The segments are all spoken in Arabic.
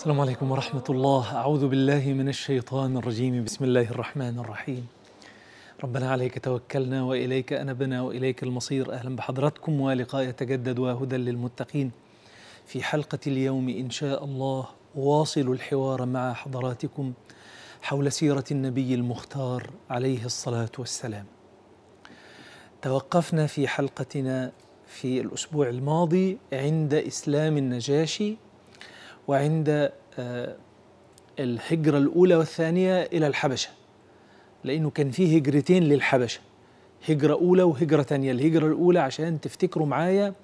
السلام عليكم ورحمة الله أعوذ بالله من الشيطان الرجيم بسم الله الرحمن الرحيم ربنا عليك توكلنا وإليك أنبنا وإليك المصير أهلا بحضراتكم ولقاء يتجدد وهدى للمتقين في حلقة اليوم إن شاء الله واصل الحوار مع حضراتكم حول سيرة النبي المختار عليه الصلاة والسلام توقفنا في حلقتنا في الأسبوع الماضي عند إسلام النجاشي وعند آه، الهجرة الأولى والثانية إلى الحبشة لأنه كان فيه هجرتين للحبشة هجرة أولى وهجرة ثانية الهجرة الأولى عشان تفتكروا معايا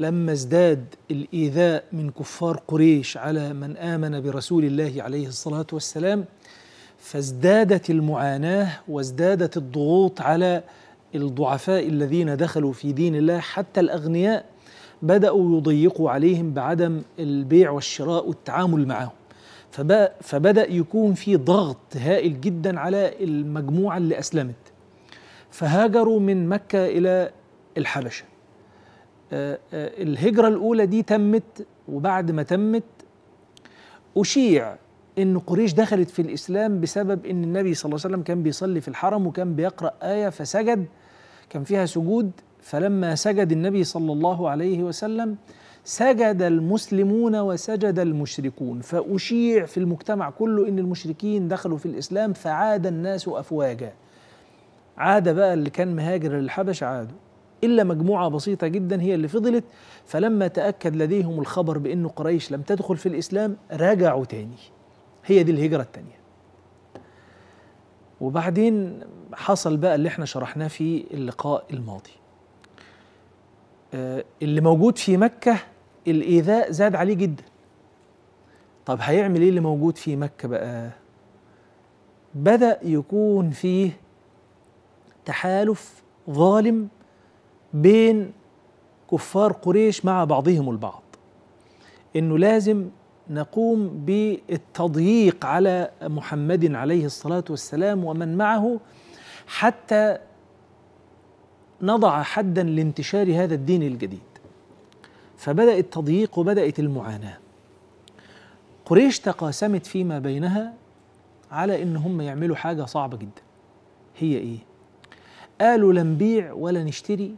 لما ازداد الإيذاء من كفار قريش على من آمن برسول الله عليه الصلاة والسلام فازدادت المعاناة وازدادت الضغوط على الضعفاء الذين دخلوا في دين الله حتى الأغنياء بدأوا يضيقوا عليهم بعدم البيع والشراء والتعامل معهم فبدأ يكون في ضغط هائل جدا على المجموعة اللي أسلمت فهاجروا من مكة إلى الحبشة آه، آه، الهجرة الأولى دي تمت وبعد ما تمت أشيع ان قريش دخلت في الاسلام بسبب ان النبي صلى الله عليه وسلم كان بيصلي في الحرم وكان بيقرا ايه فسجد كان فيها سجود فلما سجد النبي صلى الله عليه وسلم سجد المسلمون وسجد المشركون فأشيع في المجتمع كله إن المشركين دخلوا في الإسلام فعاد الناس أفواجا عاد بقى اللي كان مهاجر للحبش عادوا إلا مجموعة بسيطة جدا هي اللي فضلت فلما تأكد لديهم الخبر بأن قريش لم تدخل في الإسلام رجعوا تاني هي دي الهجرة التانية وبعدين حصل بقى اللي احنا شرحناه في اللقاء الماضي آه، اللي موجود في مكة الإيذاء زاد عليه جدا طب هيعمل إيه اللي موجود في مكة بقى بدأ يكون فيه تحالف ظالم بين كفار قريش مع بعضهم البعض انه لازم نقوم بالتضييق على محمد عليه الصلاه والسلام ومن معه حتى نضع حدا لانتشار هذا الدين الجديد فبدا التضييق وبدات المعاناه قريش تقاسمت فيما بينها على ان هم يعملوا حاجه صعبه جدا هي ايه قالوا لا نبيع ولا نشتري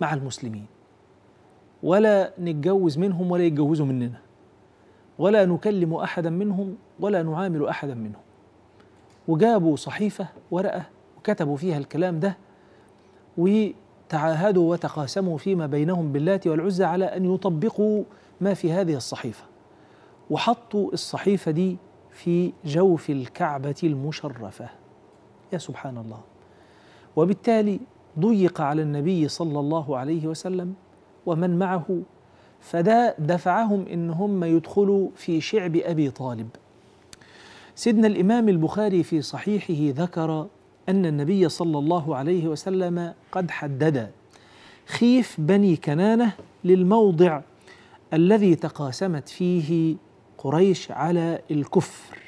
مع المسلمين ولا نتجوز منهم ولا يتجوزوا مننا ولا نكلم احدا منهم ولا نعامل احدا منهم وجابوا صحيفه ورقه وكتبوا فيها الكلام ده وتعاهدوا وتقاسموا فيما بينهم باللات والعزى على أن يطبقوا ما في هذه الصحيفة وحطوا الصحيفة دي في جوف الكعبة المشرفة يا سبحان الله وبالتالي ضيق على النبي صلى الله عليه وسلم ومن معه فده دفعهم ان هم يدخلوا في شعب ابي طالب سيدنا الامام البخاري في صحيحه ذكر أن النبي صلى الله عليه وسلم قد حدد خيف بني كنانة للموضع الذي تقاسمت فيه قريش على الكفر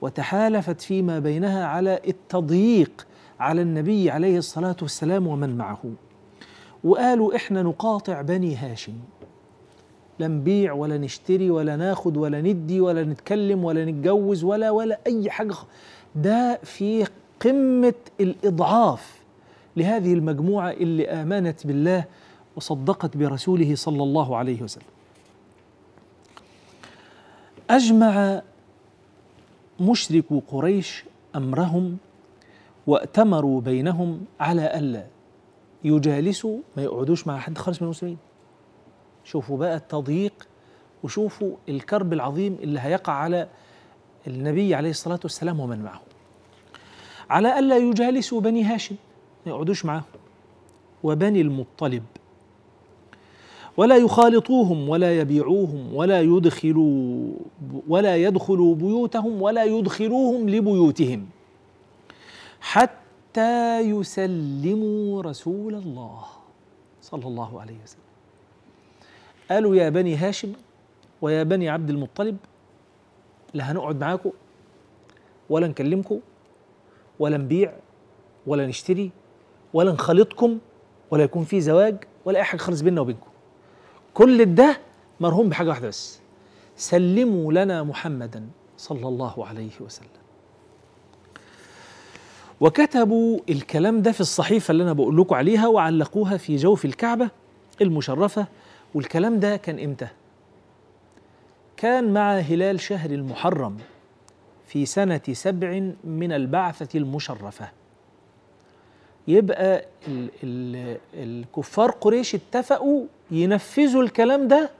وتحالفت فيما بينها على التضييق على النبي عليه الصلاة والسلام ومن معه وقالوا إحنا نقاطع بني هاشم لا نبيع ولا نشتري ولا ناخد ولا ندي ولا نتكلم ولا نتجوز ولا ولا أي حاجة ده في قمه الاضعاف لهذه المجموعه اللي امنت بالله وصدقت برسوله صلى الله عليه وسلم. اجمع مشركو قريش امرهم واتمروا بينهم على الا يجالسوا ما يقعدوش مع حد خالص من المسلمين. شوفوا بقى التضييق وشوفوا الكرب العظيم اللي هيقع على النبي عليه الصلاه والسلام ومن معه. على ألا يجالسوا بني هاشم ما يقعدوش معاهم وبني المطلب ولا يخالطوهم ولا يبيعوهم ولا يدخلوا ولا يدخلوا بيوتهم ولا يدخلوهم لبيوتهم حتى يسلموا رسول الله صلى الله عليه وسلم قالوا يا بني هاشم ويا بني عبد المطلب لا هنقعد معاكم ولا نكلمكم ولا نبيع ولا نشتري ولا نخالطكم ولا يكون في زواج ولا اي حاجه خالص بيننا وبينكم كل ده مرهون بحاجه واحده بس سلموا لنا محمدا صلى الله عليه وسلم وكتبوا الكلام ده في الصحيفه اللي انا بقول لكم عليها وعلقوها في جوف الكعبه المشرفه والكلام ده كان امتى كان مع هلال شهر المحرم في سنة سبع من البعثة المشرفة يبقى الـ الـ الكفار قريش اتفقوا ينفذوا الكلام ده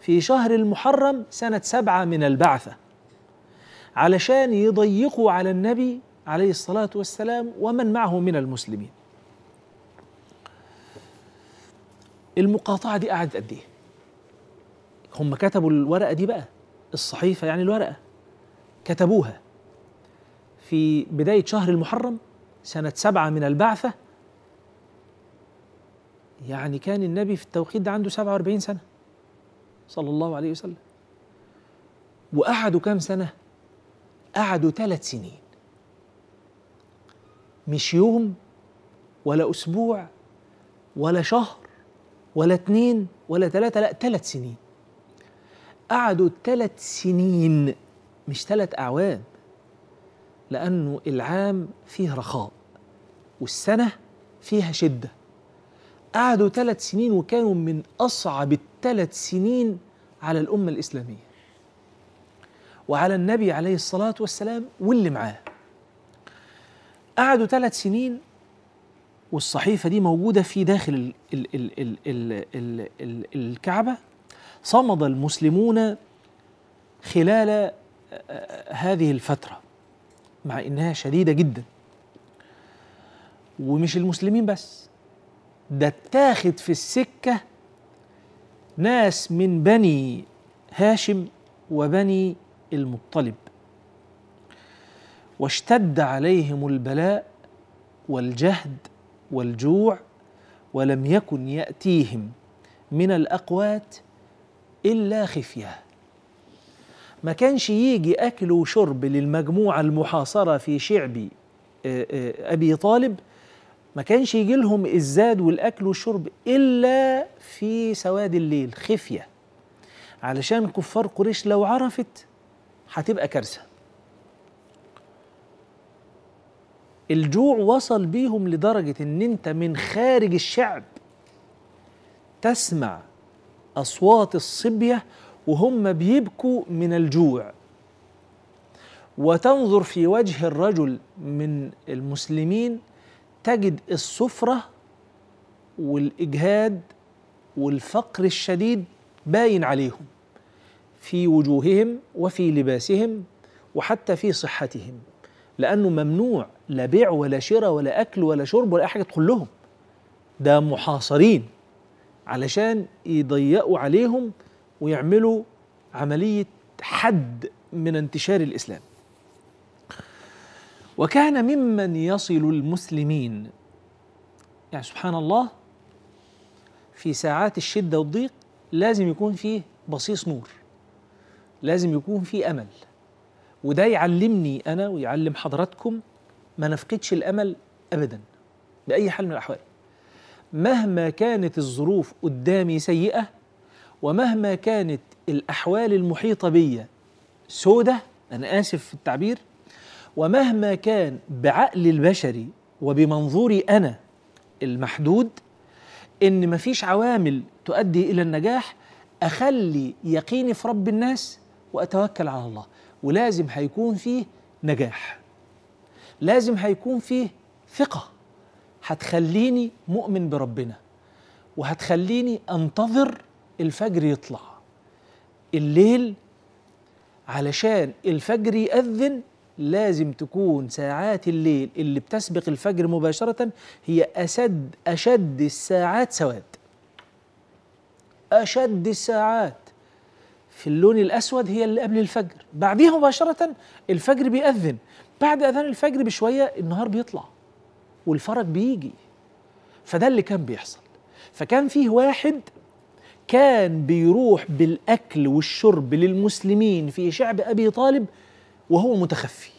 في شهر المحرم سنة سبعة من البعثة علشان يضيقوا على النبي عليه الصلاة والسلام ومن معه من المسلمين المقاطعة دي قعدت قد ايه؟ هم كتبوا الورقة دي بقى الصحيفة يعني الورقة كتبوها في بداية شهر المحرم سنة سبعة من البعثة يعني كان النبي في التوقيت ده عنده 47 سنة صلى الله عليه وسلم وقعدوا كام سنة؟ قعدوا ثلاث سنين مش يوم ولا أسبوع ولا شهر ولا اتنين ولا ثلاثه لا ثلاث سنين قعدوا ثلاث سنين مش ثلاث أعوام لأنه العام فيه رخاء والسنة فيها شدة قعدوا ثلاث سنين وكانوا من أصعب الثلاث سنين على الأمة الإسلامية وعلى النبي عليه الصلاة والسلام واللي معاه قعدوا ثلاث سنين والصحيفة دي موجودة في داخل الـ الـ الـ الـ الـ الـ الكعبة صمد المسلمون خلال هذه الفترة مع إنها شديدة جدا ومش المسلمين بس ده اتاخد في السكة ناس من بني هاشم وبني المطلب واشتد عليهم البلاء والجهد والجوع ولم يكن ياتيهم من الاقوات الا خفيه ما كانش يجي أكل وشرب للمجموعة المحاصرة في شعب آه، آه، أبي طالب ما كانش يجي لهم الزاد والأكل والشرب إلا في سواد الليل خفية علشان كفار قريش لو عرفت هتبقى كارثة الجوع وصل بيهم لدرجة إن أنت من خارج الشعب تسمع أصوات الصبية وهم بيبكوا من الجوع وتنظر في وجه الرجل من المسلمين تجد السفرة والإجهاد والفقر الشديد باين عليهم في وجوههم وفي لباسهم وحتى في صحتهم لأنه ممنوع لا بيع ولا شراء ولا أكل ولا شرب ولا أي حاجة تدخل لهم ده محاصرين علشان يضيقوا عليهم ويعملوا عملية حد من انتشار الإسلام وكان ممن يصل المسلمين يعني سبحان الله في ساعات الشدة والضيق لازم يكون فيه بصيص نور لازم يكون فيه أمل وده يعلمني أنا ويعلم حضراتكم ما نفقدش الأمل أبدا بأي حال من الأحوال مهما كانت الظروف قدامي سيئة ومهما كانت الأحوال المحيطة بيا سودة أنا آسف في التعبير ومهما كان بعقل البشري وبمنظوري أنا المحدود إن مفيش عوامل تؤدي إلى النجاح أخلي يقيني في رب الناس وأتوكل على الله ولازم هيكون فيه نجاح لازم هيكون فيه ثقة هتخليني مؤمن بربنا وهتخليني أنتظر الفجر يطلع الليل علشان الفجر يأذن لازم تكون ساعات الليل اللي بتسبق الفجر مباشرة هي أسد أشد الساعات سواد أشد الساعات في اللون الأسود هي اللي قبل الفجر بعديها مباشرة الفجر بيأذن بعد أذان الفجر بشوية النهار بيطلع والفرج بيجي فده اللي كان بيحصل فكان فيه واحد كان بيروح بالأكل والشرب للمسلمين في شعب أبي طالب وهو متخفي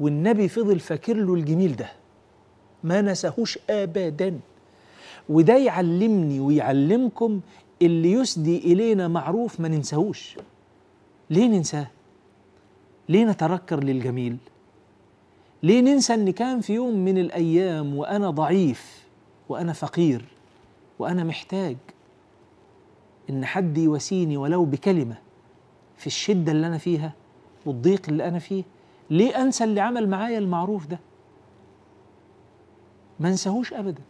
والنبي فضل فاكر له الجميل ده ما نساهوش أبدا وده يعلمني ويعلمكم اللي يسدي إلينا معروف ما ننساهوش ليه ننساه؟ ليه نتركر للجميل؟ ليه ننسى ان كان في يوم من الايام وانا ضعيف وانا فقير وانا محتاج إن حد يواسيني ولو بكلمة في الشدة اللي أنا فيها والضيق اللي أنا فيه ليه أنسى اللي عمل معايا المعروف ده ما انساهوش أبدا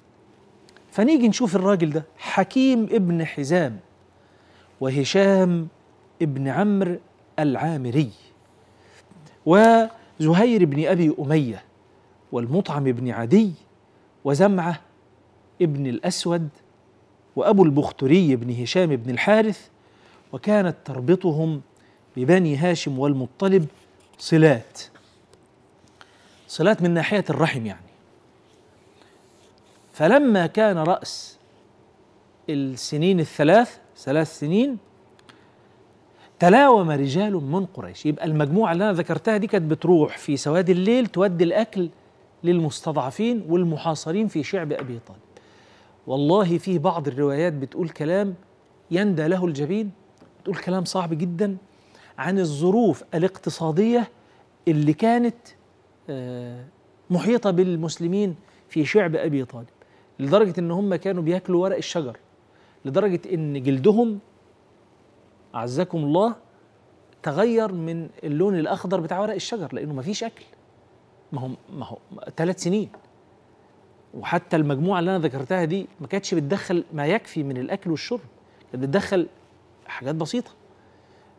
فنيجي نشوف الراجل ده حكيم ابن حزام وهشام ابن عمرو العامري وزهير بن أبي أمية والمطعم بن عدي وزمعة ابن الأسود وأبو البختري بن هشام بن الحارث وكانت تربطهم ببني هاشم والمطلب صلات صلات من ناحية الرحم يعني فلما كان رأس السنين الثلاث ثلاث سنين تلاوم رجال من قريش يبقى المجموعة اللي أنا ذكرتها دي كانت بتروح في سواد الليل تودي الأكل للمستضعفين والمحاصرين في شعب أبي طالب والله في بعض الروايات بتقول كلام يندى له الجبين بتقول كلام صعب جدا عن الظروف الاقتصادية اللي كانت آه، محيطة بالمسلمين في شعب أبي طالب لدرجة إن هم كانوا بياكلوا ورق الشجر لدرجة إن جلدهم أعزكم الله تغير من اللون الأخضر بتاع ورق الشجر لأنه ما فيش أكل ما هم ما هو ثلاث سنين وحتى المجموعه اللي انا ذكرتها دي ما كانتش بتدخل ما يكفي من الاكل والشرب كانت بتدخل حاجات بسيطه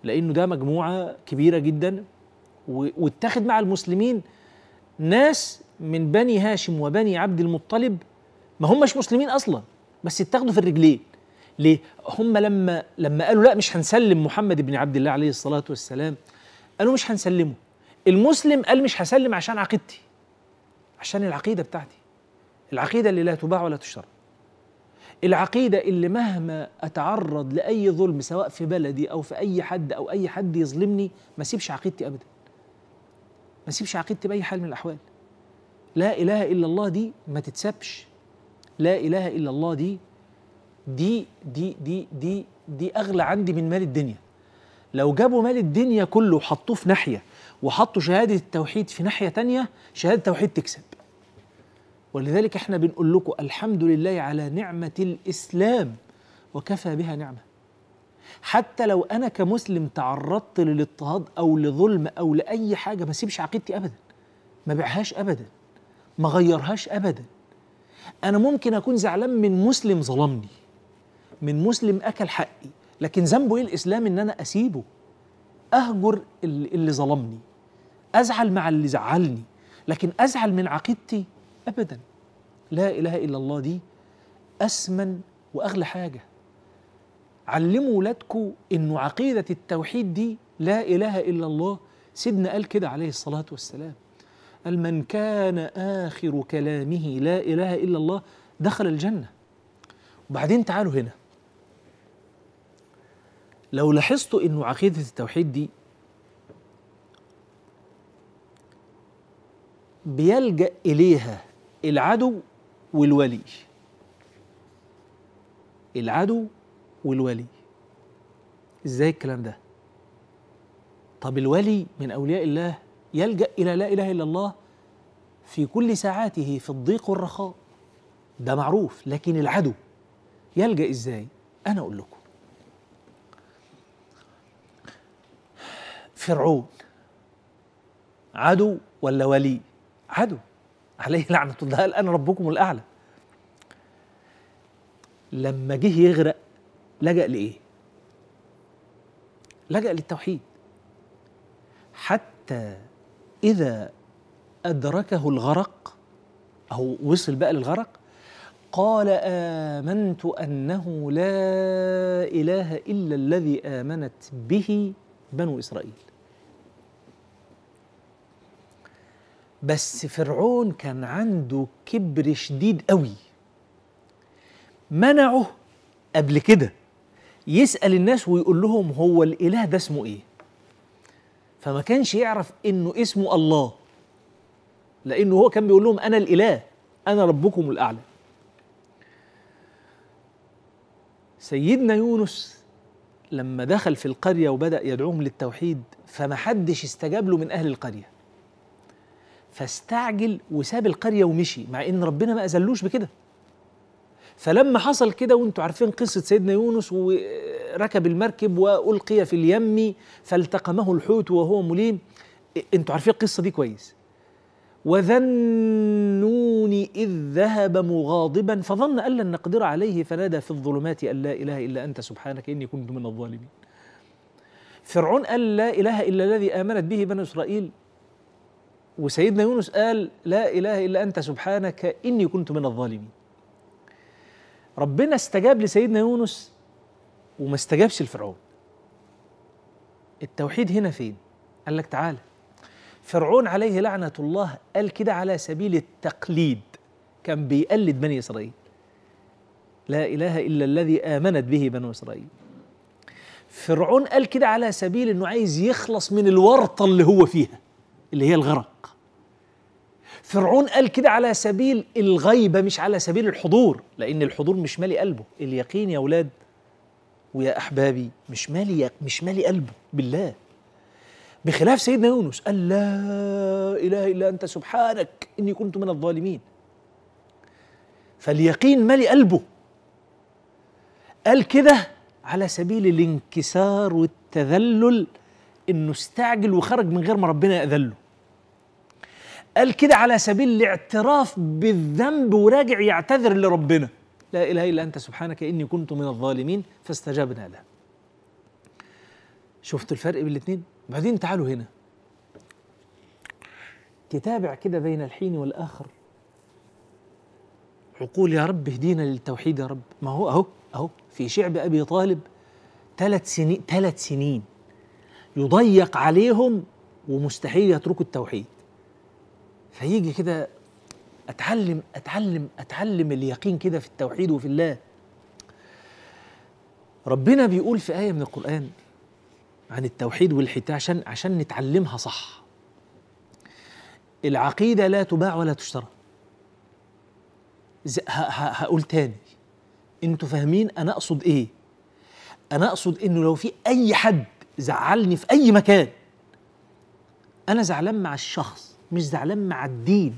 لانه ده مجموعه كبيره جدا واتخذ مع المسلمين ناس من بني هاشم وبني عبد المطلب ما همش مسلمين اصلا بس اتاخدوا في الرجلين ليه هم لما لما قالوا لا مش هنسلم محمد بن عبد الله عليه الصلاه والسلام قالوا مش هنسلمه المسلم قال مش هسلم عشان عقيدتي عشان العقيده بتاعتي العقيدة اللي لا تباع ولا تشترى العقيدة اللي مهما أتعرض لأي ظلم سواء في بلدي أو في أي حد أو أي حد يظلمني ما سيبش عقيدتي أبدا ما سيبش عقيدتي بأي حال من الأحوال لا إله إلا الله دي ما تتسبش لا إله إلا الله دي دي دي دي دي دي أغلى عندي من مال الدنيا لو جابوا مال الدنيا كله وحطوه في ناحية وحطوا شهادة التوحيد في ناحية تانية شهادة التوحيد تكسب ولذلك احنا بنقول لكم الحمد لله على نعمة الإسلام وكفى بها نعمة حتى لو أنا كمسلم تعرضت للاضطهاد أو لظلم أو لأي حاجة ما سيبش عقيدتي أبدا ما بيعهاش أبدا ما غيرهاش أبدا أنا ممكن أكون زعلان من مسلم ظلمني من مسلم أكل حقي لكن ذنبه إيه الإسلام إن أنا أسيبه أهجر اللي ظلمني أزعل مع اللي زعلني لكن أزعل من عقيدتي أبدا لا إله إلا الله دي أسمن وأغلى حاجة علموا ولادكم إنه عقيدة التوحيد دي لا إله إلا الله سيدنا قال كده عليه الصلاة والسلام قال من كان آخر كلامه لا إله إلا الله دخل الجنة وبعدين تعالوا هنا لو لاحظتوا إنه عقيدة التوحيد دي بيلجأ إليها العدو والولي العدو والولي ازاي الكلام ده طب الولي من اولياء الله يلجا الى لا اله الا الله في كل ساعاته في الضيق والرخاء ده معروف لكن العدو يلجا ازاي انا اقول لكم فرعون عدو ولا ولي عدو عليه لعنة الله قال أنا ربكم الأعلى لما جه يغرق لجأ لإيه؟ لجأ للتوحيد حتى إذا أدركه الغرق أو وصل بقى للغرق قال آمنت أنه لا إله إلا الذي آمنت به بنو إسرائيل بس فرعون كان عنده كبر شديد قوي منعه قبل كده يسأل الناس ويقول لهم هو الإله ده اسمه إيه فما كانش يعرف إنه اسمه الله لأنه هو كان بيقول لهم أنا الإله أنا ربكم الأعلى سيدنا يونس لما دخل في القرية وبدأ يدعوهم للتوحيد فمحدش استجاب له من أهل القرية فاستعجل وساب القرية ومشي مع إن ربنا ما أذلوش بكده فلما حصل كده وانتوا عارفين قصة سيدنا يونس وركب المركب وألقي في اليم فالتقمه الحوت وهو مليم انتوا عارفين القصة دي كويس وذنون إذ ذهب مغاضبا فظن أن لن نقدر عليه فنادى في الظلمات أن لا إله إلا أنت سبحانك إني كنت من الظالمين فرعون قال لا إله إلا الذي آمنت به بنو إسرائيل وسيدنا يونس قال لا إله إلا أنت سبحانك إني كنت من الظالمين ربنا استجاب لسيدنا يونس وما استجابش لفرعون التوحيد هنا فين قال لك تعالى فرعون عليه لعنة الله قال كده على سبيل التقليد كان بيقلد بني إسرائيل لا إله إلا الذي آمنت به بنو إسرائيل فرعون قال كده على سبيل أنه عايز يخلص من الورطة اللي هو فيها اللي هي الغرق فرعون قال كده على سبيل الغيبة مش على سبيل الحضور لأن الحضور مش مالي قلبه اليقين يا اولاد ويا أحبابي مش مالي مش مالي قلبه بالله بخلاف سيدنا يونس قال لا إله إلا أنت سبحانك إني كنت من الظالمين فاليقين مالي قلبه قال كده على سبيل الانكسار والتذلل انه استعجل وخرج من غير ما ربنا يأذله قال كده على سبيل الاعتراف بالذنب وراجع يعتذر لربنا لا اله الا انت سبحانك اني كنت من الظالمين فاستجبنا له شفت الفرق بين الاثنين بعدين تعالوا هنا تتابع كده بين الحين والاخر عقول يا رب اهدينا للتوحيد يا رب ما هو اهو اهو في شعب ابي طالب ثلاث سنين ثلاث سنين يضيق عليهم ومستحيل يتركوا التوحيد فيجي كده اتعلم اتعلم اتعلم اليقين كده في التوحيد وفي الله ربنا بيقول في ايه من القران عن التوحيد والحتة عشان عشان نتعلمها صح العقيدة لا تباع ولا تشترى هقول تاني انتوا فاهمين انا اقصد ايه انا اقصد انه لو في اي حد زعلني في اي مكان انا زعلان مع الشخص مش زعلان مع الدين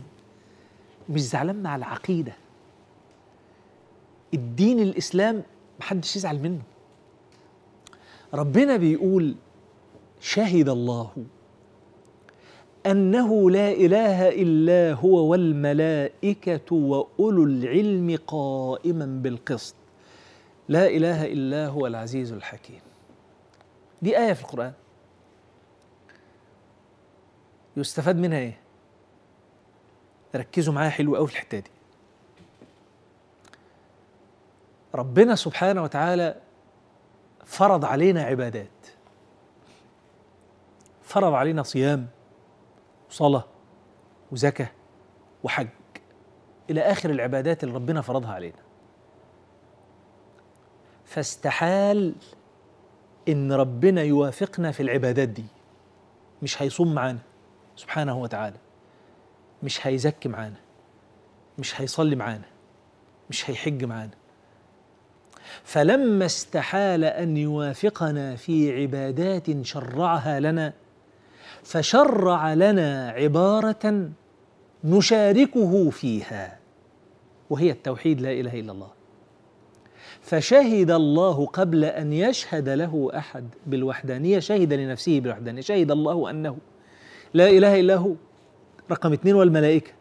مش زعلان مع العقيده الدين الاسلام محدش يزعل منه ربنا بيقول شهد الله انه لا اله الا هو والملائكه واولو العلم قائما بالقسط لا اله الا هو العزيز الحكيم دي ايه في القران يستفاد منها ايه ركزوا معايا حلو قوي في الحته دي ربنا سبحانه وتعالى فرض علينا عبادات فرض علينا صيام وصلاة وزكاة وحج إلى آخر العبادات اللي ربنا فرضها علينا فاستحال إن ربنا يوافقنا في العبادات دي مش هيصوم معانا سبحانه وتعالى مش هيزكي معانا مش هيصلي معانا مش هيحج معانا فلما استحال ان يوافقنا في عبادات شرعها لنا فشرع لنا عباره نشاركه فيها وهي التوحيد لا اله الا الله فشهد الله قبل ان يشهد له احد بالوحدانيه شهد لنفسه بالوحدانيه شهد الله انه لا اله الا هو رقم اثنين والملائكة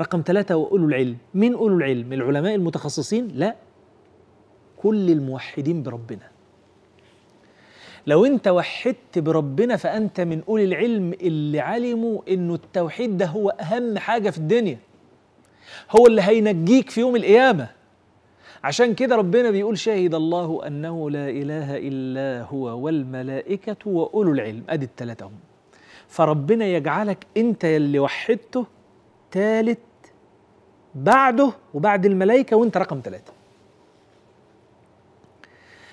رقم ثلاثة وأولو العلم مين أولو العلم العلماء المتخصصين لا كل الموحدين بربنا لو انت وحدت بربنا فأنت من أولي العلم اللي علموا أنه التوحيد ده هو أهم حاجة في الدنيا هو اللي هينجيك في يوم القيامة عشان كده ربنا بيقول شهد الله أنه لا إله إلا هو والملائكة وأولو العلم أدي التلاتة هم فربنا يجعلك انت اللي وحدته ثالث بعده وبعد الملائكة وانت رقم ثلاثة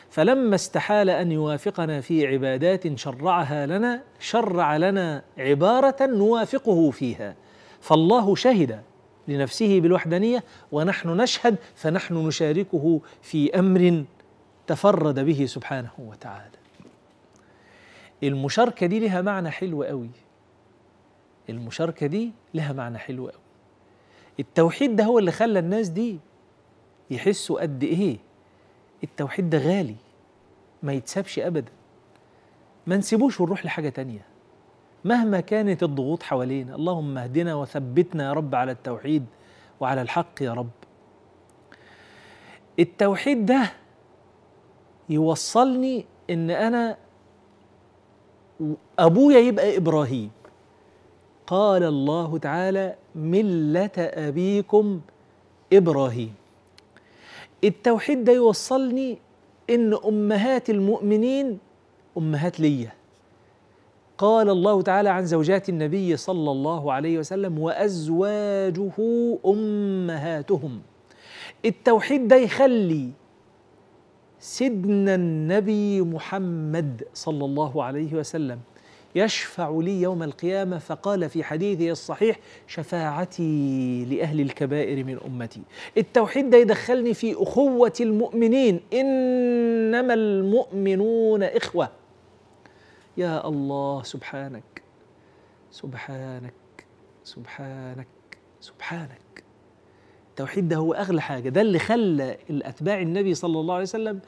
فلما استحال أن يوافقنا في عبادات شرعها لنا شرع لنا عبارة نوافقه فيها فالله شهد لنفسه بالوحدانية ونحن نشهد فنحن نشاركه في أمر تفرد به سبحانه وتعالى المشاركة دي لها معنى حلو قوي المشاركة دي لها معنى حلو قوي التوحيد ده هو اللي خلى الناس دي يحسوا قد ايه التوحيد ده غالي ما يتسابش ابدا ما نسيبوش ونروح لحاجة تانية مهما كانت الضغوط حوالينا اللهم اهدنا وثبتنا يا رب على التوحيد وعلى الحق يا رب التوحيد ده يوصلني ان انا أبويا يبقى إبراهيم قال الله تعالى ملة أبيكم إبراهيم التوحيد ده يوصلني إن أمهات المؤمنين أمهات ليا قال الله تعالى عن زوجات النبي صلى الله عليه وسلم وأزواجه أمهاتهم التوحيد ده يخلي سيدنا النبي محمد صلى الله عليه وسلم يشفع لي يوم القيامة فقال في حديثه الصحيح شفاعتي لأهل الكبائر من أمتي التوحيد ده يدخلني في أخوة المؤمنين إنما المؤمنون إخوة يا الله سبحانك سبحانك سبحانك سبحانك التوحيد ده هو أغلى حاجة ده اللي خلى الأتباع النبي صلى الله عليه وسلم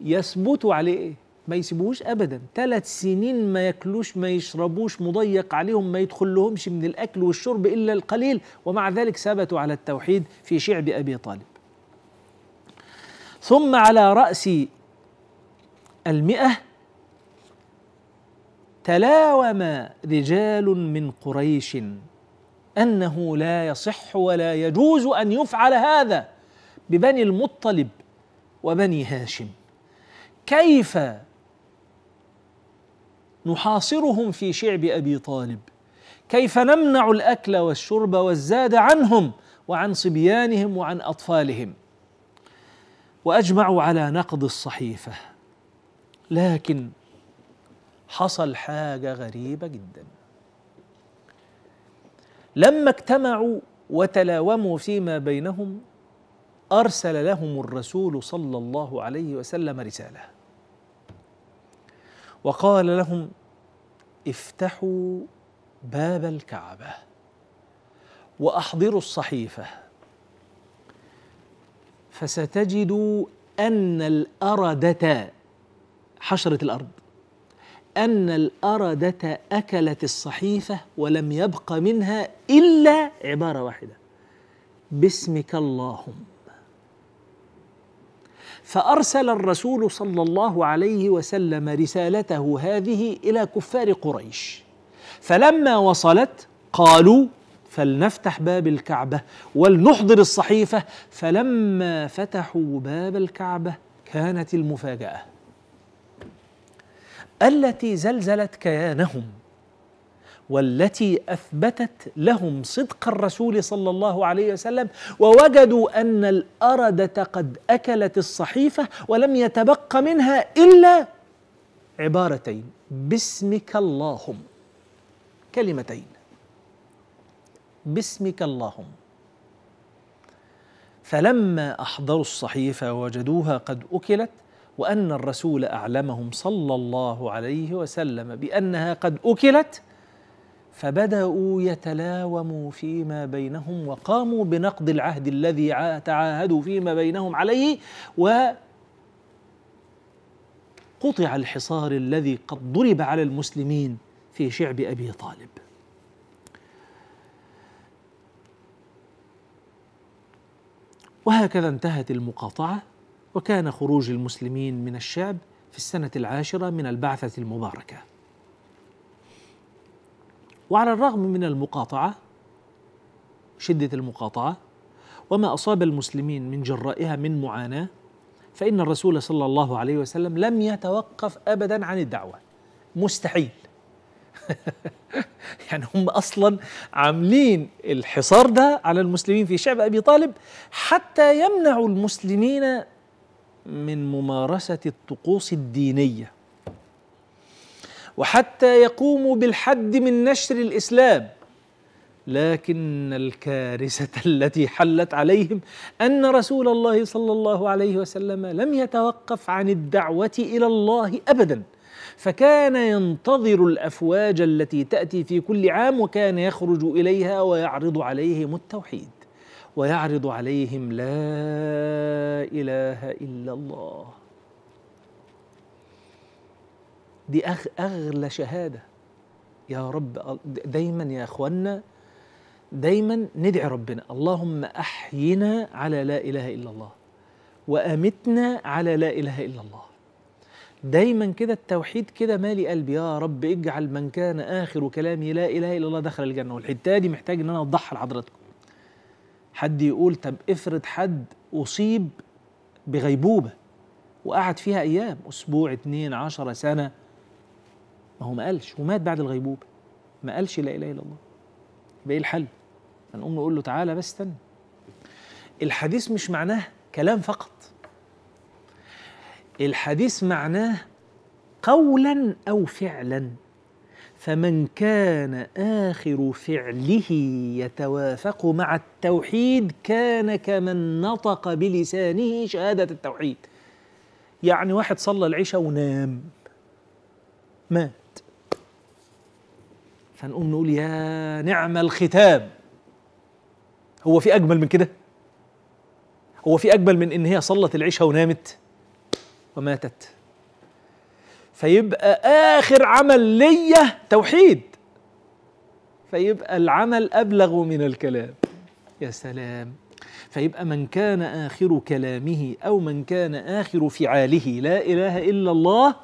يثبتوا عليه إيه؟ ما يسيبوهوش أبدا ثلاث سنين ما ياكلوش ما يشربوش مضيق عليهم ما يدخلهمش من الأكل والشرب إلا القليل ومع ذلك ثبتوا على التوحيد في شعب أبي طالب ثم على رأس المئة تلاوم رجال من قريش انه لا يصح ولا يجوز ان يفعل هذا ببني المطلب وبني هاشم كيف نحاصرهم في شعب ابي طالب كيف نمنع الاكل والشرب والزاد عنهم وعن صبيانهم وعن اطفالهم واجمعوا على نقض الصحيفه لكن حصل حاجه غريبه جدا لما اجتمعوا وتلاوموا فيما بينهم ارسل لهم الرسول صلى الله عليه وسلم رساله وقال لهم افتحوا باب الكعبه واحضروا الصحيفه فستجدوا ان الارده حشره الارض أن الأردة أكلت الصحيفة ولم يبق منها إلا عبارة واحدة باسمك اللهم فأرسل الرسول صلى الله عليه وسلم رسالته هذه إلى كفار قريش فلما وصلت قالوا فلنفتح باب الكعبة ولنحضر الصحيفة فلما فتحوا باب الكعبة كانت المفاجأة التي زلزلت كيانهم والتي اثبتت لهم صدق الرسول صلى الله عليه وسلم ووجدوا ان الارده قد اكلت الصحيفه ولم يتبق منها الا عبارتين باسمك اللهم كلمتين باسمك اللهم فلما احضروا الصحيفه وجدوها قد اكلت وأن الرسول أعلمهم صلى الله عليه وسلم بأنها قد أكلت فبدأوا يتلاوموا فيما بينهم وقاموا بنقض العهد الذي تعاهدوا فيما بينهم عليه و قطع الحصار الذي قد ضرب على المسلمين في شعب ابي طالب وهكذا انتهت المقاطعه وكان خروج المسلمين من الشعب في السنة العاشرة من البعثة المباركة وعلى الرغم من المقاطعة شدة المقاطعة وما أصاب المسلمين من جرائها من معاناة فإن الرسول صلى الله عليه وسلم لم يتوقف أبدا عن الدعوة مستحيل يعني هم أصلا عاملين الحصار ده على المسلمين في شعب أبي طالب حتى يمنعوا المسلمين من ممارسة الطقوس الدينية وحتى يقوموا بالحد من نشر الإسلام لكن الكارثة التي حلت عليهم أن رسول الله صلى الله عليه وسلم لم يتوقف عن الدعوة إلى الله أبدا فكان ينتظر الأفواج التي تأتي في كل عام وكان يخرج إليها ويعرض عليهم التوحيد ويعرض عليهم لا إله إلا الله دي أغلى شهادة يا رب دايما يا أخوانا دايما ندعي ربنا اللهم أحينا على لا إله إلا الله وأمتنا على لا إله إلا الله دايما كده التوحيد كده مالي قلبي يا رب اجعل من كان آخر كلامي لا إله إلا الله دخل الجنة والحتة دي محتاج إن أنا أوضحها لحضراتكم حد يقول طب افرض حد أصيب بغيبوبة وقعد فيها أيام أسبوع اتنين عشرة سنة ما هو ما قالش ومات بعد الغيبوبة ما قالش لا إله إلا الله يبقى إيه الحل؟ هنقوم نقول له تعالى بس استنى الحديث مش معناه كلام فقط الحديث معناه قولا أو فعلا فمن كان آخر فعله يتوافق مع التوحيد كان كمن نطق بلسانه شهادة التوحيد يعني واحد صلى العشاء ونام مات فنقوم نقول يا نعم الختام هو في أجمل من كده هو في أجمل من إن هي صلت العشاء ونامت وماتت فيبقى آخر عمل ليا توحيد فيبقى العمل أبلغ من الكلام يا سلام فيبقى من كان آخر كلامه أو من كان آخر فعاله لا إله إلا الله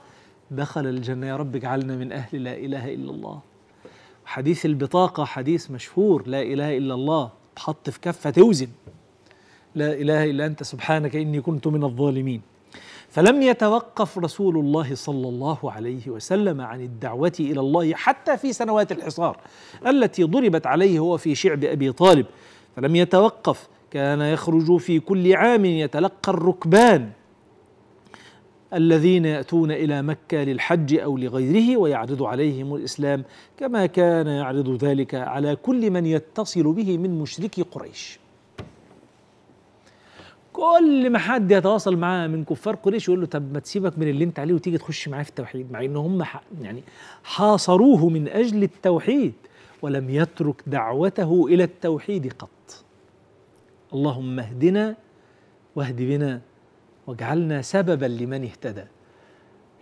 دخل الجنة يا رب اجعلنا من أهل لا إله إلا الله حديث البطاقة حديث مشهور لا إله إلا الله تحط في كفة توزن لا إله إلا أنت سبحانك إني كنت من الظالمين فلم يتوقف رسول الله صلى الله عليه وسلم عن الدعوة إلى الله حتى في سنوات الحصار التي ضربت عليه هو في شعب أبي طالب فلم يتوقف كان يخرج في كل عام يتلقى الركبان الذين ياتون الى مكه للحج او لغيره ويعرض عليهم الاسلام كما كان يعرض ذلك على كل من يتصل به من مشركي قريش كل ما حد يتواصل معاه من كفار قريش يقول له طب ما تسيبك من اللي انت عليه وتيجي تخش معايا في التوحيد مع ان هم يعني حاصروه من اجل التوحيد ولم يترك دعوته الى التوحيد قط اللهم اهدنا واهد بنا واجعلنا سببا لمن اهتدى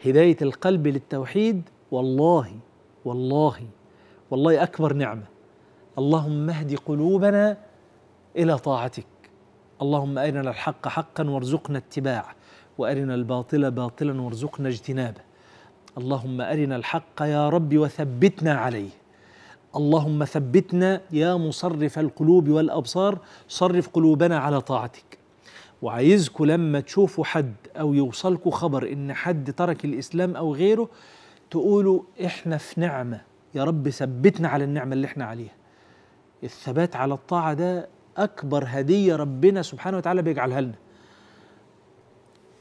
هدايه القلب للتوحيد والله والله والله اكبر نعمه اللهم اهد قلوبنا الى طاعتك اللهم أرنا الحق حقا وارزقنا اتباعه وأرنا الباطل باطلا وارزقنا اجتنابه اللهم أرنا الحق يا رب وثبتنا عليه اللهم ثبتنا يا مصرف القلوب والأبصار صرف قلوبنا على طاعتك وعايزكم لما تشوفوا حد أو يوصلكوا خبر إن حد ترك الإسلام أو غيره تقولوا إحنا في نعمة يا رب ثبتنا على النعمة اللي إحنا عليها الثبات على الطاعة ده أكبر هدية ربنا سبحانه وتعالى بيجعلها لنا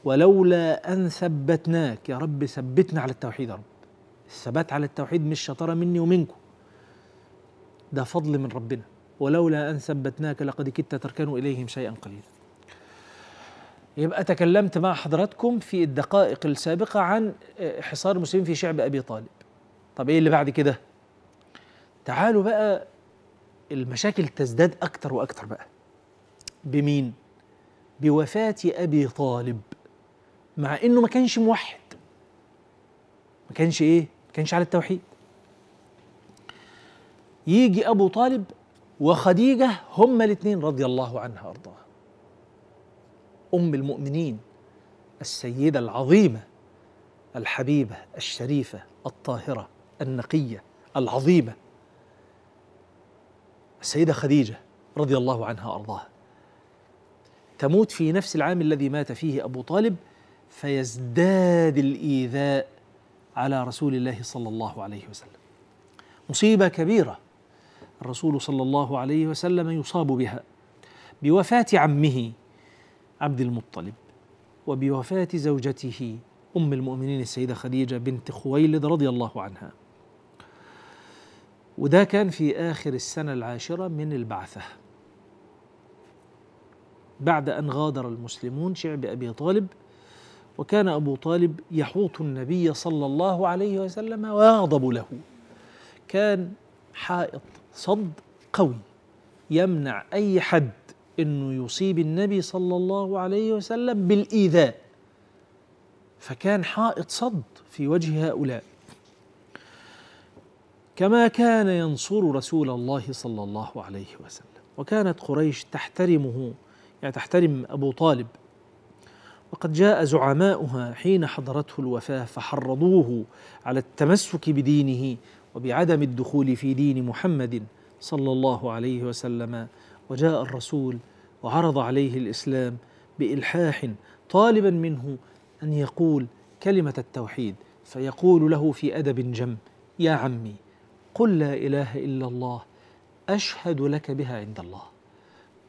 ولولا أن ثبتناك يا رب ثبتنا على التوحيد يا رب الثبات على التوحيد مش شطارة مني ومنكم ده فضل من ربنا ولولا أن ثبتناك لقد كدت تركن إليهم شيئا قليلا يبقى تكلمت مع حضراتكم في الدقائق السابقة عن حصار المسلمين في شعب أبي طالب طب إيه اللي بعد كده؟ تعالوا بقى المشاكل تزداد أكتر وأكتر بقى بمين؟ بوفاة أبي طالب مع إنه ما كانش موحد ما كانش إيه؟ ما كانش على التوحيد يجي أبو طالب وخديجة هما الاتنين رضي الله عنها أرضاها أم المؤمنين السيدة العظيمة الحبيبة الشريفة الطاهرة النقية العظيمة السيدة خديجة رضي الله عنها أرضاه تموت في نفس العام الذي مات فيه أبو طالب فيزداد الإيذاء على رسول الله صلى الله عليه وسلم مصيبة كبيرة الرسول صلى الله عليه وسلم يصاب بها بوفاة عمه عبد المطلب وبوفاة زوجته أم المؤمنين السيدة خديجة بنت خويلد رضي الله عنها وده كان في آخر السنة العاشرة من البعثة بعد أن غادر المسلمون شعب أبي طالب وكان أبو طالب يحوط النبي صلى الله عليه وسلم ويغضب له كان حائط صد قوي يمنع أي حد أنه يصيب النبي صلى الله عليه وسلم بالإيذاء فكان حائط صد في وجه هؤلاء كما كان ينصر رسول الله صلى الله عليه وسلم وكانت قريش تحترمه يعني تحترم أبو طالب وقد جاء زعماؤها حين حضرته الوفاة فحرضوه على التمسك بدينه وبعدم الدخول في دين محمد صلى الله عليه وسلم وجاء الرسول وعرض عليه الإسلام بإلحاح طالبا منه أن يقول كلمة التوحيد فيقول له في أدب جم يا عمي قل لا اله الا الله اشهد لك بها عند الله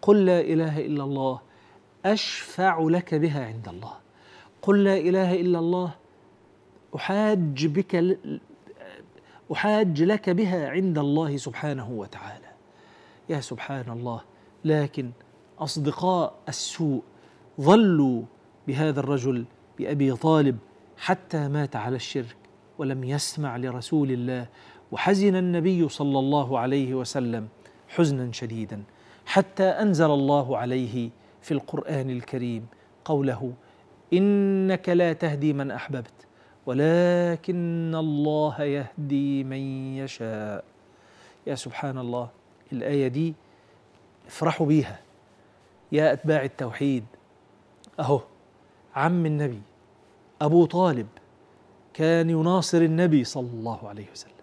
قل لا اله الا الله اشفع لك بها عند الله قل لا اله الا الله احاج بك احاج لك بها عند الله سبحانه وتعالى يا سبحان الله لكن اصدقاء السوء ظلوا بهذا الرجل بأبي طالب حتى مات على الشرك ولم يسمع لرسول الله وحزن النبي صلى الله عليه وسلم حزنا شديدا حتى انزل الله عليه في القران الكريم قوله انك لا تهدي من احببت ولكن الله يهدي من يشاء يا سبحان الله الايه دي افرحوا بيها يا اتباع التوحيد اهو عم النبي ابو طالب كان يناصر النبي صلى الله عليه وسلم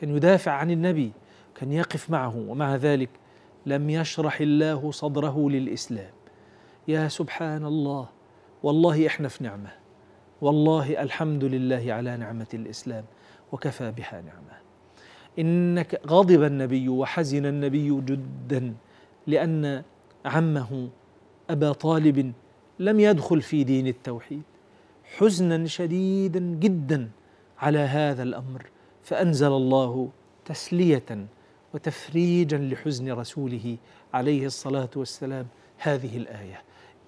كان يدافع عن النبي كان يقف معه ومع ذلك لم يشرح الله صدره للإسلام يا سبحان الله والله إحنا في نعمة والله الحمد لله على نعمة الإسلام وكفى بها نعمة إنك غضب النبي وحزن النبي جدا لأن عمه أبا طالب لم يدخل في دين التوحيد حزنا شديدا جدا على هذا الأمر فأنزل الله تسلية وتفريجا لحزن رسوله عليه الصلاة والسلام هذه الآية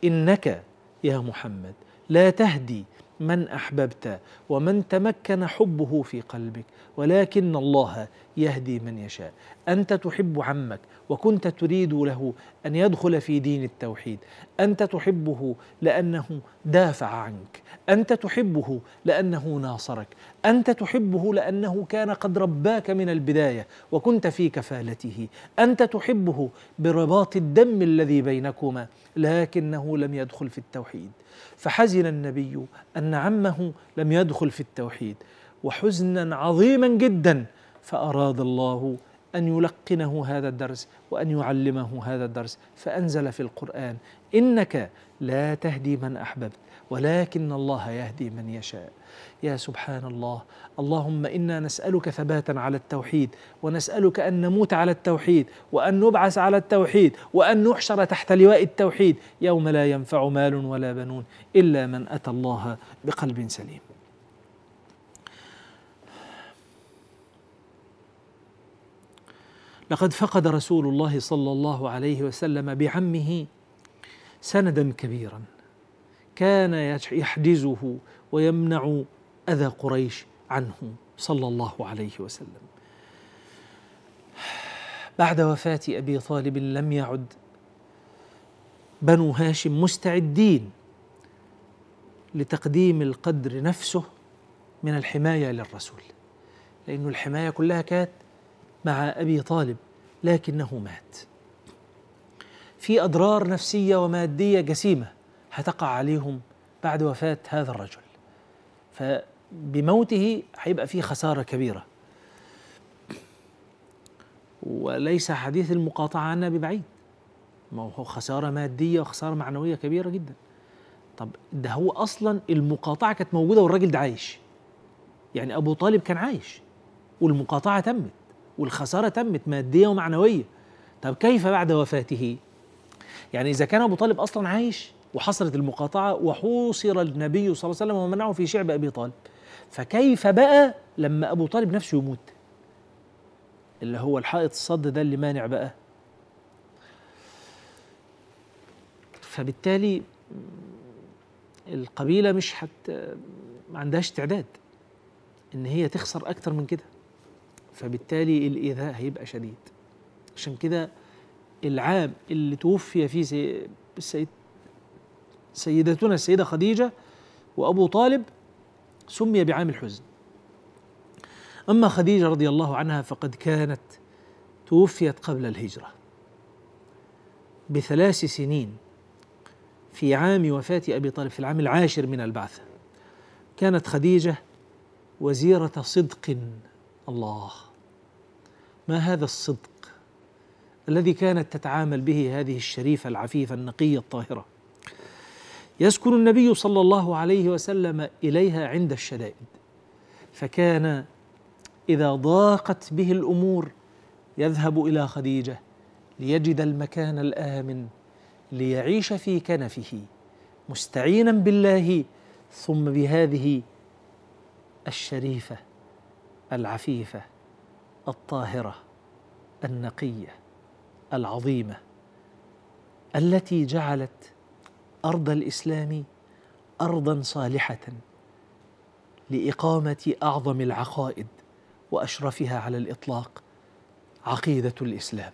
إنك يا محمد لا تهدي من احببت ومن تمكن حبه في قلبك ولكن الله يهدي من يشاء انت تحب عمك وكنت تريد له ان يدخل في دين التوحيد انت تحبه لانه دافع عنك انت تحبه لانه ناصرك أنت تحبه لأنه كان قد رباك من البداية وكنت في كفالته أنت تحبه برباط الدم الذي بينكما لكنه لم يدخل في التوحيد فحزن النبي أن عمه لم يدخل في التوحيد وحزنا عظيما جدا فأراد الله أن يلقنه هذا الدرس وأن يعلمه هذا الدرس فأنزل في القرآن إنك لا تهدي من أحببت ولكن الله يهدي من يشاء يا سبحان الله اللهم انا نسالك ثباتا على التوحيد ونسالك ان نموت على التوحيد وان نبعث على التوحيد وان نحشر تحت لواء التوحيد يوم لا ينفع مال ولا بنون الا من اتى الله بقلب سليم لقد فقد رسول الله صلى الله عليه وسلم بعمه سندا كبيرا كان يحجزه ويمنع اذى قريش عنه صلى الله عليه وسلم بعد وفاه ابي طالب لم يعد بنو هاشم مستعدين لتقديم القدر نفسه من الحمايه للرسول لأن الحماية كلها كانت مع أبي طالب لكنه مات في أضرار نفسية ومادية جسيمة هتقع عليهم بعد وفاة هذا الرجل فبموته هيبقى فيه خسارة كبيرة وليس حديث المقاطعة عنها ببعيد ما هو خسارة مادية وخسارة معنوية كبيرة جدا طب ده هو أصلا المقاطعة كانت موجودة والراجل ده عايش يعني أبو طالب كان عايش والمقاطعة تمت والخسارة تمت مادية ومعنوية طب كيف بعد وفاته يعني إذا كان أبو طالب أصلا عايش وحصلت المقاطعة وحوصر النبي صلى الله عليه وسلم ومنعه في شعب أبي طالب فكيف بقى لما أبو طالب نفسه يموت اللي هو الحائط الصد ده اللي مانع بقى فبالتالي القبيلة مش حتى ما عندهاش استعداد إن هي تخسر أكتر من كده فبالتالي الإيذاء هيبقى شديد عشان كده العام اللي توفي فيه السيد سيدتنا السيدة خديجة وأبو طالب سمي بعام الحزن أما خديجة رضي الله عنها فقد كانت توفيت قبل الهجرة بثلاث سنين في عام وفاة أبي طالب في العام العاشر من البعثة كانت خديجة وزيرة صدق الله ما هذا الصدق الذي كانت تتعامل به هذه الشريفة العفيفة النقية الطاهرة يسكن النبي صلى الله عليه وسلم اليها عند الشدائد فكان اذا ضاقت به الامور يذهب الى خديجه ليجد المكان الامن ليعيش في كنفه مستعينا بالله ثم بهذه الشريفه العفيفه الطاهره النقيه العظيمه التي جعلت ارض الاسلام ارضا صالحه لاقامه اعظم العقائد واشرفها على الاطلاق عقيده الاسلام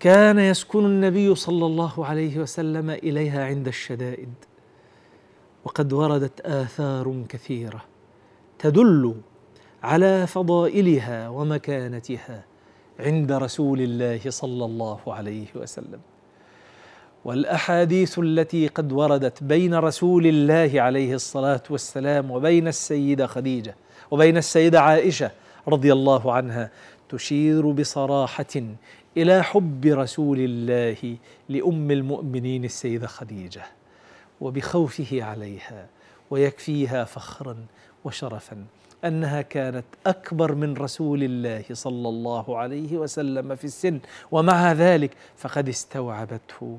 كان يسكن النبي صلى الله عليه وسلم اليها عند الشدائد وقد وردت اثار كثيره تدل على فضائلها ومكانتها عند رسول الله صلى الله عليه وسلم والاحاديث التي قد وردت بين رسول الله عليه الصلاه والسلام وبين السيده خديجه وبين السيده عائشه رضي الله عنها تشير بصراحه الى حب رسول الله لام المؤمنين السيده خديجه وبخوفه عليها ويكفيها فخرا وشرفا انها كانت اكبر من رسول الله صلى الله عليه وسلم في السن ومع ذلك فقد استوعبته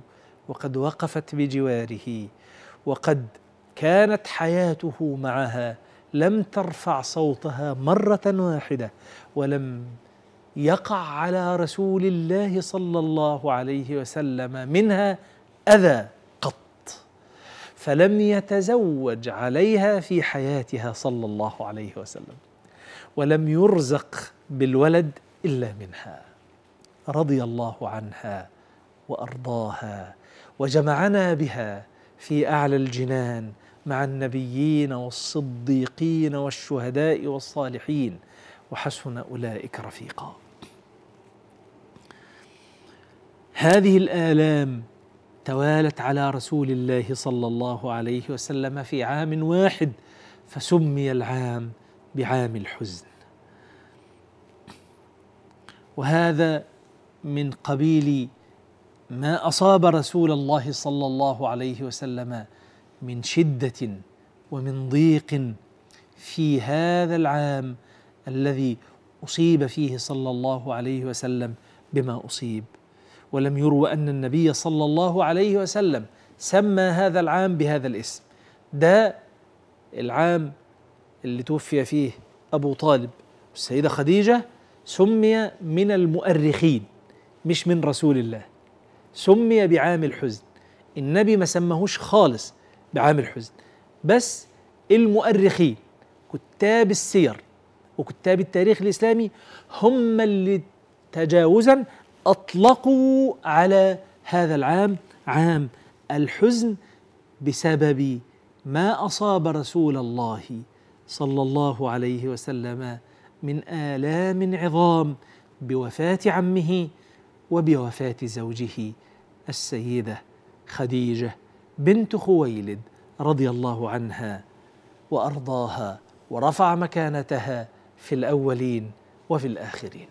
وقد وقفت بجواره وقد كانت حياته معها لم ترفع صوتها مره واحده ولم يقع على رسول الله صلى الله عليه وسلم منها اذى قط فلم يتزوج عليها في حياتها صلى الله عليه وسلم ولم يرزق بالولد الا منها رضي الله عنها وارضاها وجمعنا بها في اعلى الجنان مع النبيين والصديقين والشهداء والصالحين وحسن اولئك رفيقا هذه الالام توالت على رسول الله صلى الله عليه وسلم في عام واحد فسمي العام بعام الحزن وهذا من قبيل ما اصاب رسول الله صلى الله عليه وسلم من شده ومن ضيق في هذا العام الذي اصيب فيه صلى الله عليه وسلم بما اصيب ولم يرو ان النبي صلى الله عليه وسلم سمى هذا العام بهذا الاسم ده العام اللي توفي فيه ابو طالب السيده خديجه سمي من المؤرخين مش من رسول الله سمي بعام الحزن النبي ما سماهوش خالص بعام الحزن بس المؤرخين كتاب السير وكتاب التاريخ الإسلامي هم اللي تجاوزا أطلقوا على هذا العام عام الحزن بسبب ما أصاب رسول الله صلى الله عليه وسلم من آلام عظام بوفاة عمه وبوفاة زوجه السيدة خديجة بنت خويلد رضي الله عنها وأرضاها ورفع مكانتها في الأولين وفي الآخرين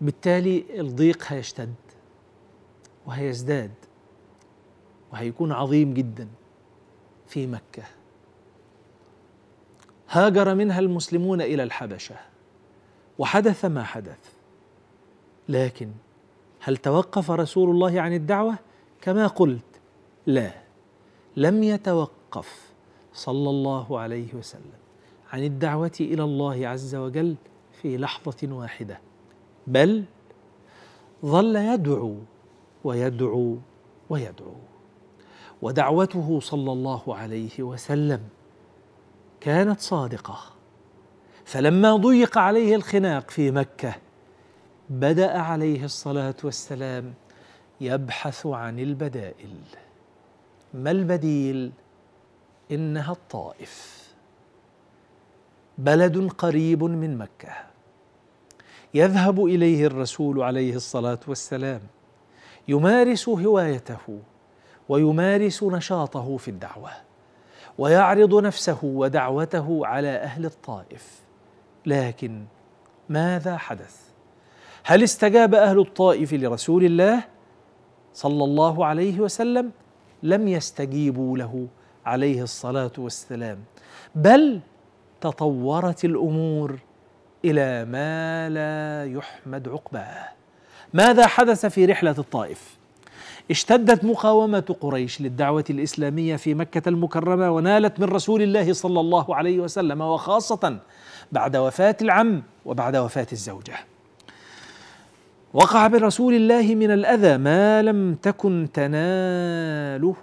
بالتالي الضيق هيشتد وهيزداد وهيكون عظيم جدا في مكة هاجر منها المسلمون إلى الحبشة وحدث ما حدث لكن هل توقف رسول الله عن الدعوه كما قلت لا لم يتوقف صلى الله عليه وسلم عن الدعوه الى الله عز وجل في لحظه واحده بل ظل يدعو ويدعو ويدعو ودعوته صلى الله عليه وسلم كانت صادقه فلما ضيق عليه الخناق في مكه بدا عليه الصلاه والسلام يبحث عن البدائل ما البديل انها الطائف بلد قريب من مكه يذهب اليه الرسول عليه الصلاه والسلام يمارس هوايته ويمارس نشاطه في الدعوه ويعرض نفسه ودعوته على اهل الطائف لكن ماذا حدث هل استجاب أهل الطائف لرسول الله صلى الله عليه وسلم لم يستجيبوا له عليه الصلاة والسلام بل تطورت الأمور إلى ما لا يحمد عقباه ماذا حدث في رحلة الطائف؟ اشتدت مقاومة قريش للدعوة الإسلامية في مكة المكرمة ونالت من رسول الله صلى الله عليه وسلم وخاصة بعد وفاة العم وبعد وفاة الزوجة وقع برسول الله من الاذى ما لم تكن تناله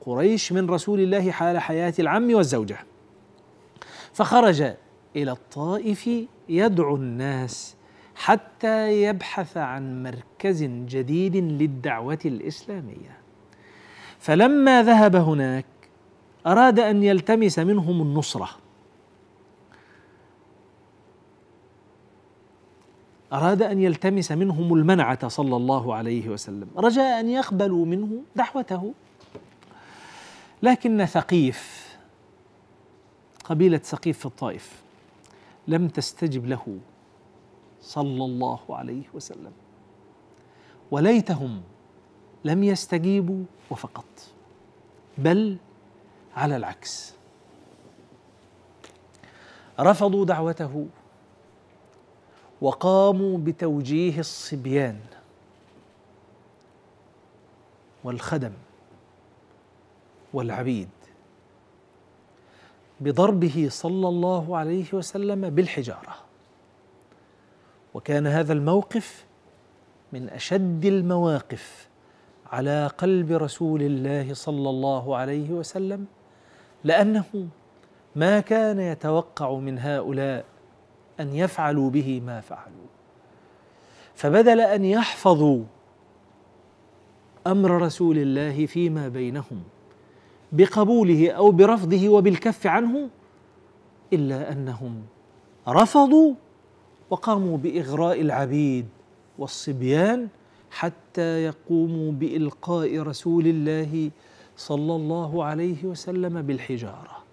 قريش من رسول الله حال حياه العم والزوجه فخرج الى الطائف يدعو الناس حتى يبحث عن مركز جديد للدعوه الاسلاميه فلما ذهب هناك اراد ان يلتمس منهم النصره أراد أن يلتمس منهم المنعة صلى الله عليه وسلم رجاء أن يقبلوا منه دعوته لكن ثقيف قبيلة ثقيف في الطائف لم تستجب له صلى الله عليه وسلم وليتهم لم يستجيبوا وفقط بل على العكس رفضوا دعوته وقاموا بتوجيه الصبيان والخدم والعبيد بضربه صلى الله عليه وسلم بالحجاره وكان هذا الموقف من اشد المواقف على قلب رسول الله صلى الله عليه وسلم لانه ما كان يتوقع من هؤلاء أن يفعلوا به ما فعلوا فبدل أن يحفظوا أمر رسول الله فيما بينهم بقبوله أو برفضه وبالكف عنه إلا أنهم رفضوا وقاموا بإغراء العبيد والصبيان حتى يقوموا بإلقاء رسول الله صلى الله عليه وسلم بالحجارة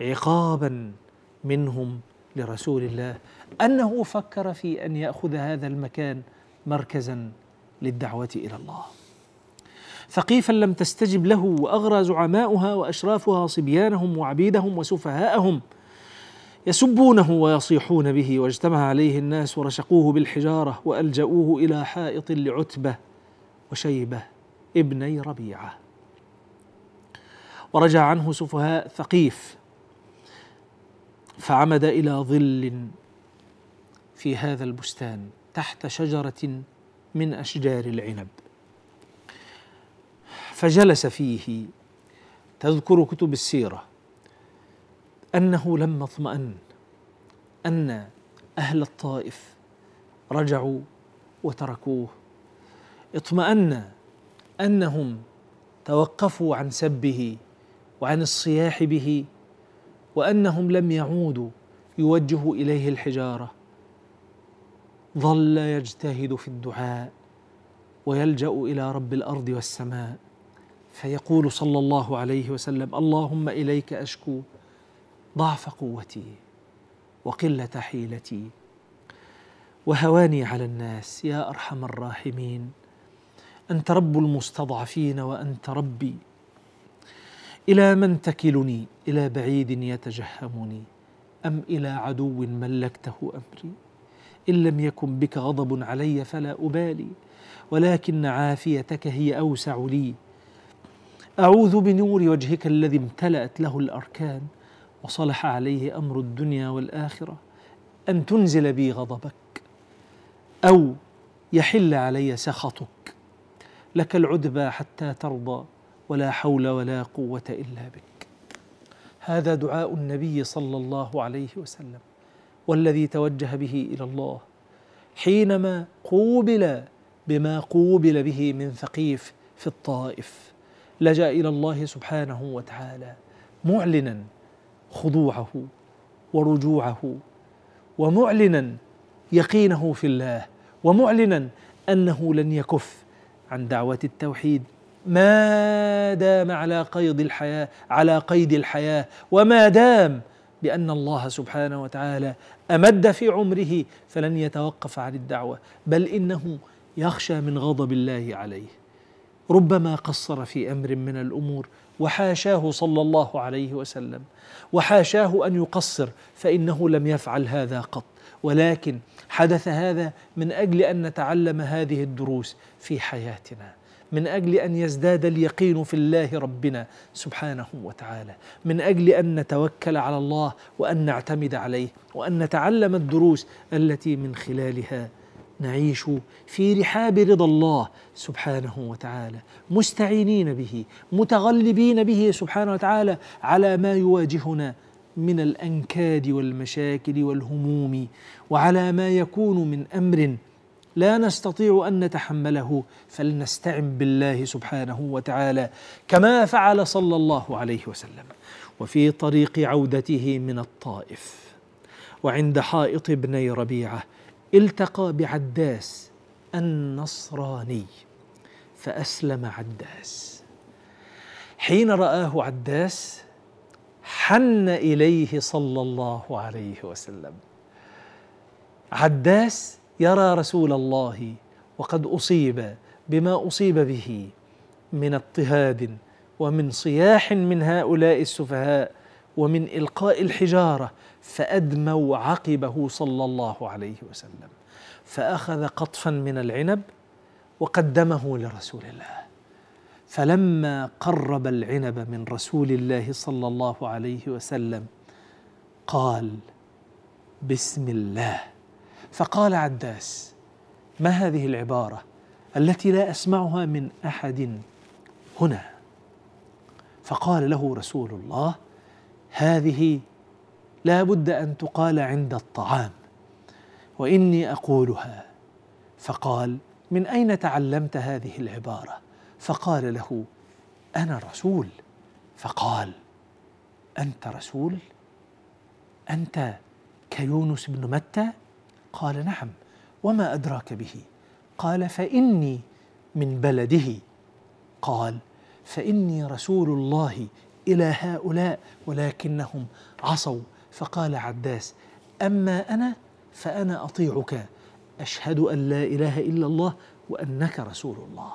عقابا منهم لرسول الله انه فكر في ان ياخذ هذا المكان مركزا للدعوه الى الله ثقيفا لم تستجب له واغرى زعماؤها واشرافها صبيانهم وعبيدهم وسفهاءهم يسبونه ويصيحون به واجتمع عليه الناس ورشقوه بالحجاره والجاوه الى حائط لعتبه وشيبه ابني ربيعه ورجع عنه سفهاء ثقيف فعمد الى ظل في هذا البستان تحت شجره من اشجار العنب فجلس فيه تذكر كتب السيره انه لما اطمان ان اهل الطائف رجعوا وتركوه اطمان انهم توقفوا عن سبه وعن الصياح به وانهم لم يعودوا يوجهوا اليه الحجاره ظل يجتهد في الدعاء ويلجا الى رب الارض والسماء فيقول صلى الله عليه وسلم اللهم اليك اشكو ضعف قوتي وقله حيلتي وهواني على الناس يا ارحم الراحمين انت رب المستضعفين وانت ربي الى من تكلني الى بعيد يتجهمني ام الى عدو ملكته امري ان لم يكن بك غضب علي فلا ابالي ولكن عافيتك هي اوسع لي اعوذ بنور وجهك الذي امتلات له الاركان وصلح عليه امر الدنيا والاخره ان تنزل بي غضبك او يحل علي سخطك لك العدبى حتى ترضى ولا حول ولا قوة إلا بك هذا دعاء النبي صلى الله عليه وسلم والذي توجه به إلى الله حينما قوبل بما قوبل به من ثقيف في الطائف لجأ إلى الله سبحانه وتعالى معلنا خضوعه ورجوعه ومعلنا يقينه في الله ومعلنا انه لن يكف عن دعوه التوحيد ما دام على قيد الحياة على قيد الحياة وما دام بأن الله سبحانه وتعالى أمد في عمره فلن يتوقف عن الدعوة بل إنه يخشى من غضب الله عليه ربما قصر في أمر من الأمور وحاشاه صلى الله عليه وسلم وحاشاه أن يقصر فإنه لم يفعل هذا قط ولكن حدث هذا من أجل أن نتعلم هذه الدروس في حياتنا من أجل أن يزداد اليقين في الله ربنا سبحانه وتعالى من أجل أن نتوكل على الله وأن نعتمد عليه وأن نتعلم الدروس التي من خلالها نعيش في رحاب رضا الله سبحانه وتعالى مستعينين به متغلبين به سبحانه وتعالى على ما يواجهنا من الانكاد والمشاكل والهموم وعلى ما يكون من امر لا نستطيع أن نتحمله فلنستعن بالله سبحانه وتعالى كما فعل صلى الله عليه وسلم وفي طريق عودته من الطائف وعند حائط بني ربيعة التقى بعداس النصراني فأسلم عداس حين رآه عداس حن إليه صلى الله عليه وسلم عداس يرى رسول الله وقد اصيب بما اصيب به من اضطهاد ومن صياح من هؤلاء السفهاء ومن القاء الحجاره فادموا عقبه صلى الله عليه وسلم فاخذ قطفا من العنب وقدمه لرسول الله فلما قرب العنب من رسول الله صلى الله عليه وسلم قال بسم الله فقال عداس ما هذه العباره التي لا اسمعها من احد هنا فقال له رسول الله هذه لا بد ان تقال عند الطعام واني اقولها فقال من اين تعلمت هذه العباره فقال له انا رسول فقال انت رسول انت كيونس بن متى قال نعم وما أدراك به قال فإني من بلده قال فإني رسول الله إلى هؤلاء ولكنهم عصوا فقال عداس أما أنا فأنا أطيعك أشهد أن لا إله إلا الله وأنك رسول الله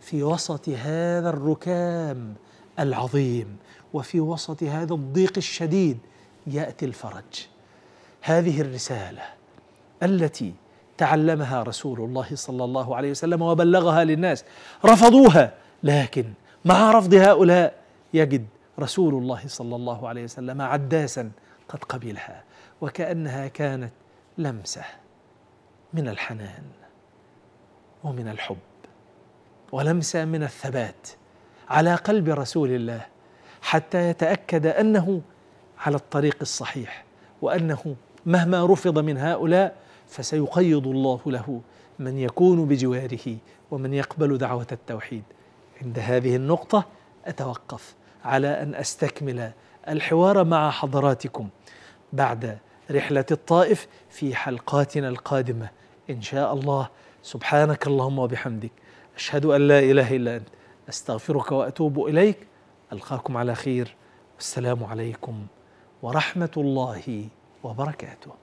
في وسط هذا الركام العظيم وفي وسط هذا الضيق الشديد يأتي الفرج هذه الرسالة التي تعلمها رسول الله صلى الله عليه وسلم وبلغها للناس رفضوها لكن مع رفض هؤلاء يجد رسول الله صلى الله عليه وسلم عداسا قد قبلها وكأنها كانت لمسة من الحنان ومن الحب ولمسة من الثبات على قلب رسول الله حتى يتأكد أنه على الطريق الصحيح وأنه مهما رفض من هؤلاء فسيقيض الله له من يكون بجواره ومن يقبل دعوة التوحيد عند هذه النقطة أتوقف على أن أستكمل الحوار مع حضراتكم بعد رحلة الطائف في حلقاتنا القادمة إن شاء الله سبحانك اللهم وبحمدك أشهد أن لا إله إلا أنت أستغفرك وأتوب إليك ألقاكم على خير والسلام عليكم ورحمة الله وبركاته